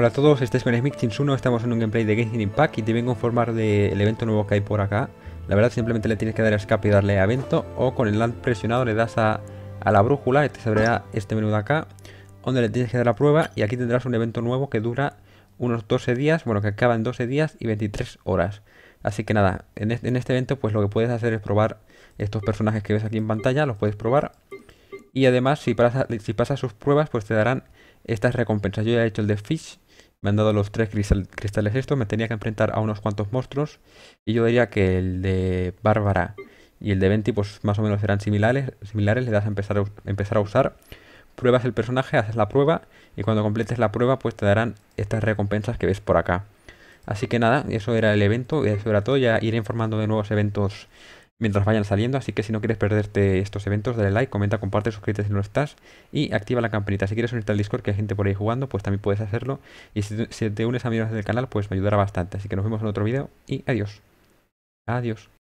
Hola a todos, estáis con Chins 1 estamos en un gameplay de Genshin Impact y te vengo a informar del evento nuevo que hay por acá. La verdad simplemente le tienes que dar escape y darle a evento o con el land presionado le das a, la brújula y te saldrá este menú de acá donde le tienes que dar la prueba y aquí tendrás un evento nuevo que dura unos 12 días, bueno que acaba en 12 días y 23 horas. Así que nada, en este, evento pues lo que puedes hacer es probar estos personajes que ves aquí en pantalla, los puedes probar. Y además si pasas, si pasas sus pruebas pues te darán estas recompensas. Yo ya he hecho el de Fish me han dado los tres cristales estos, me tenía que enfrentar a unos cuantos monstruos. Y yo diría que el de Bárbara y el de Venti pues más o menos serán similares, similares le das a empezar, a empezar a usar. Pruebas el personaje, haces la prueba y cuando completes la prueba pues te darán estas recompensas que ves por acá. Así que nada, eso era el evento, eso era todo, ya iré informando de nuevos eventos mientras vayan saliendo, así que si no quieres perderte estos eventos, dale like, comenta, comparte, suscríbete si no estás y activa la campanita. Si quieres unirte al Discord, que hay gente por ahí jugando, pues también puedes hacerlo. Y si te, unes a en del canal, pues me ayudará bastante. Así que nos vemos en otro vídeo y adiós. Adiós.